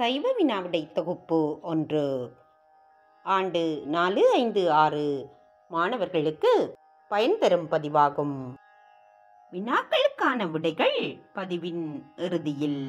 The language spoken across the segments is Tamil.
சைவ வினாவிடை தொகுப்பு ஒன்று ஆண்டு நாலு ஐந்து ஆறு மாணவர்களுக்கு பயன் தரும் பதிவாகும் வினாக்களுக்கான விடைகள் பதிவின் இறுதியில்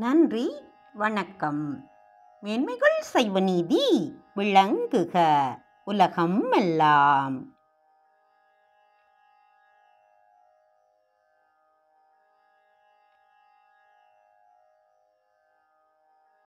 நன்றி வணக்கம் மென்மைகள் சைவநீதி விளங்குக உலகம் எல்லாம்